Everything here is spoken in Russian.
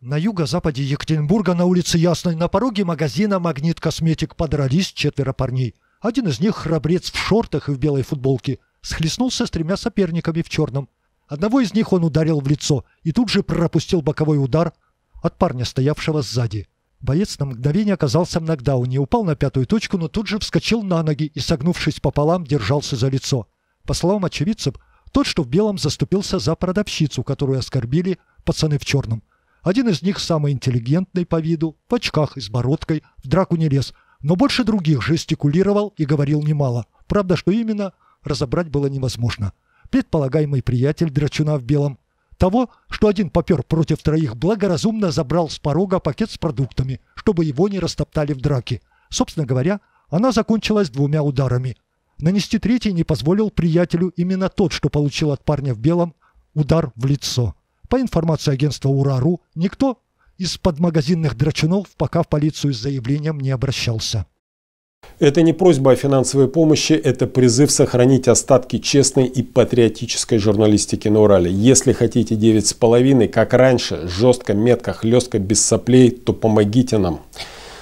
На юго-западе Екатеринбурга на улице Ясной на пороге магазина «Магнит Косметик» подрались четверо парней. Один из них храбрец в шортах и в белой футболке. Схлестнулся с тремя соперниками в черном. Одного из них он ударил в лицо и тут же пропустил боковой удар от парня, стоявшего сзади. Боец на мгновение оказался в нокдауне, упал на пятую точку, но тут же вскочил на ноги и, согнувшись пополам, держался за лицо. По словам очевидцев, тот, что в белом, заступился за продавщицу, которую оскорбили пацаны в черном. Один из них самый интеллигентный по виду, в очках и с бородкой, в драку не лез, но больше других жестикулировал и говорил немало. Правда, что именно, разобрать было невозможно. Предполагаемый приятель драчуна в белом. Того, что один попер против троих, благоразумно забрал с порога пакет с продуктами, чтобы его не растоптали в драке. Собственно говоря, она закончилась двумя ударами. Нанести третий не позволил приятелю именно тот, что получил от парня в белом, удар в лицо. По информации агентства УРАРУ, никто из подмагазинных драчунов пока в полицию с заявлением не обращался. Это не просьба о финансовой помощи, это призыв сохранить остатки честной и патриотической журналистики на Урале. Если хотите 9,5, как раньше, жестко, метко, хлестко, без соплей, то помогите нам